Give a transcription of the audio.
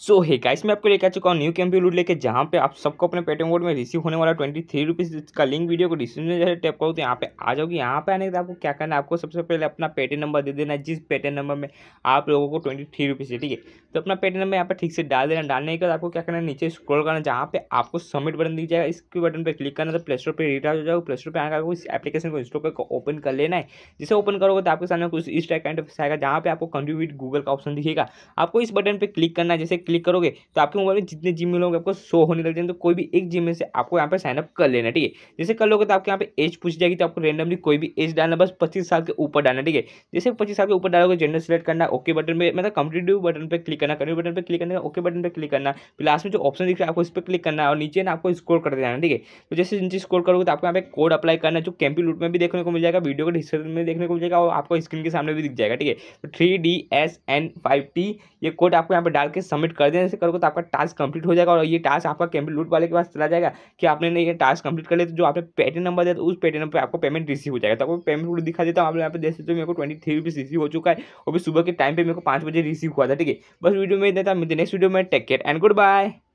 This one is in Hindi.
सो हे गाइस मैं आपको लेकर आ चुका हूँ न्यू कैंपी लूट लेके जहाँ पे आप सबको अपने पेटीएम कोड में रिसीव होने वाला ट्वेंटी थ्री रुपीज़ का लिंक वीडियो को डिस्क्रिप्शन में जैसे टैप करो तो यहाँ पे आ जाओगे यहाँ पे आने के बाद आपको क्या करना है आपको सबसे पहले अपना पेटीएम नंबर दे देना है जिस पेटीएम नंबर में आप लोगों को ट्वेंटी थ्री रुपीज़ है ठीक है तो अपना पेटीएम नंबर यहाँ पर ठीक से डाल देना डालने के बाद आपको क्या करना है नीचे स्क्रोल करना जहाँ पे आपको सबमिट बटन दी जाएगा इसके बटन पर क्लिक करना तो प्ले स्टोर पर रिटार्ज हो जाएगा प्ले स्टोर पर आने का इस एप्लीकेशन को इंस्टॉल करके ओपन कर लेना है जिसे ओपन करोगे तो आपके सामने कुछ इस टाइप का आएगा जहाँ पे आपको कंट्रीब्यूट गूगल का ऑप्शन दिखेगा आपको इस बटन पर क्लिक करना है जैसे क्लिक करोगे तो आपके मोबाइल में जितने जिम होंगे आपको शो होने लग जाएंगे तो कोई भी एक में से आपको यहाँ पर साइनअप कर लेना ठीक है जैसे कर लोगे तो आपके यहाँ पे एज पूछ जाएगी तो आपको रेंडमली कोई भी एज डालना बस पच्चीस साल के ऊपर डालना ठीक है जैसे पच्चीस साल के ऊपर डालोगे जेंडर सेलेक्ट करना ओके बटन पर मतलब कंप्लीटिव बटन पर क्लिक करना कंटिव बटन पर क्लिक करना ओके बटन पर क्लिक करना लास्ट में जो ऑप्शन दिख रहा है आपको इस पर क्लिक करना और नीचे ना आपको स्कोर करते जाना ठीक है तो जैसे नीचे स्कोर करोगे तो आपको यहाँ पे कोड अप्लाई करना जो कैंपी लूट में भी देखने को मिल जाएगा वीडियो को डिस्क्रिप्शन में देखने को मिल जाएगा और आपको स्क्रीन के सामने भी दिख जाएगा ठीक है three D S N five T ये कोड आपको यहाँ पे डाल के सबमिट कर देने से करोगे तो आपका टास्क कंप्लीट हो जाएगा और ये टास्क आपका लूट वाले के पास चला जाएगा कि आपने ये टास्क कंप्लीट कर लिया तो जो आपने पेटी नंबर दिया तो उस नंबर पर आपको पेमेंट रिसीव हो जाएगा तो आपको पेमेंट दिखा देता हूँ आप यहाँ पर देख सकते हो मेरे को ट्वेंटी थ्री रुपीज़ रिसीव हो चुका है और भी सुबह के टाइम पर मेरे को पाँच बजे रिसीव हुआ था ठीक है बस वीडियो में देता नेक्स्ट वीडियो में take care and good bye